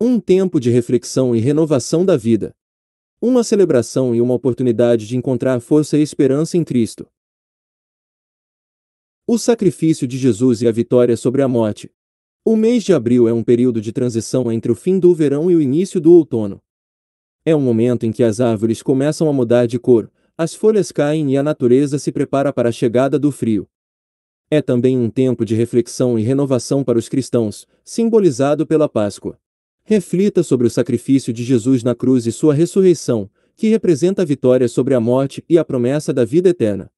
Um tempo de reflexão e renovação da vida. Uma celebração e uma oportunidade de encontrar força e esperança em Cristo. O sacrifício de Jesus e a vitória sobre a morte. O mês de abril é um período de transição entre o fim do verão e o início do outono. É um momento em que as árvores começam a mudar de cor, as folhas caem e a natureza se prepara para a chegada do frio. É também um tempo de reflexão e renovação para os cristãos, simbolizado pela Páscoa. Reflita sobre o sacrifício de Jesus na cruz e sua ressurreição, que representa a vitória sobre a morte e a promessa da vida eterna.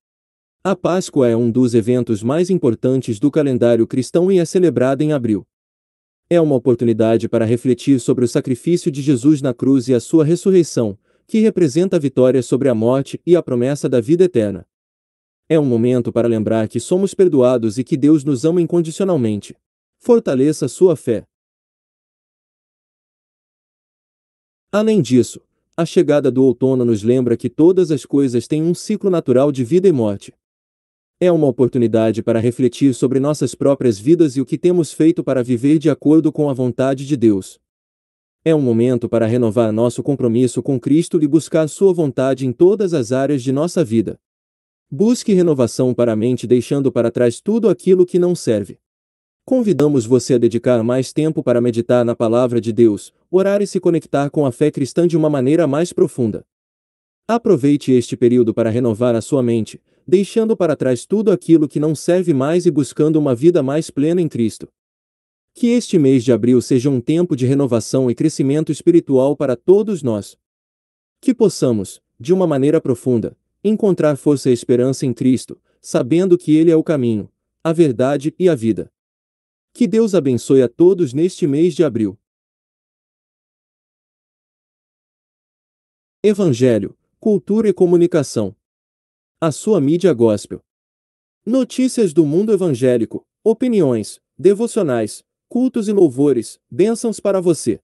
A Páscoa é um dos eventos mais importantes do calendário cristão e é celebrada em abril. É uma oportunidade para refletir sobre o sacrifício de Jesus na cruz e a sua ressurreição, que representa a vitória sobre a morte e a promessa da vida eterna. É um momento para lembrar que somos perdoados e que Deus nos ama incondicionalmente. Fortaleça sua fé. Além disso, a chegada do outono nos lembra que todas as coisas têm um ciclo natural de vida e morte. É uma oportunidade para refletir sobre nossas próprias vidas e o que temos feito para viver de acordo com a vontade de Deus. É um momento para renovar nosso compromisso com Cristo e buscar Sua vontade em todas as áreas de nossa vida. Busque renovação para a mente, deixando para trás tudo aquilo que não serve. Convidamos você a dedicar mais tempo para meditar na palavra de Deus, orar e se conectar com a fé cristã de uma maneira mais profunda. Aproveite este período para renovar a sua mente, deixando para trás tudo aquilo que não serve mais e buscando uma vida mais plena em Cristo. Que este mês de abril seja um tempo de renovação e crescimento espiritual para todos nós. Que possamos, de uma maneira profunda, encontrar força e esperança em Cristo, sabendo que Ele é o caminho, a verdade e a vida. Que Deus abençoe a todos neste mês de abril. Evangelho, Cultura e Comunicação. A sua mídia gospel. Notícias do mundo evangélico, opiniões, devocionais, cultos e louvores, bênçãos para você.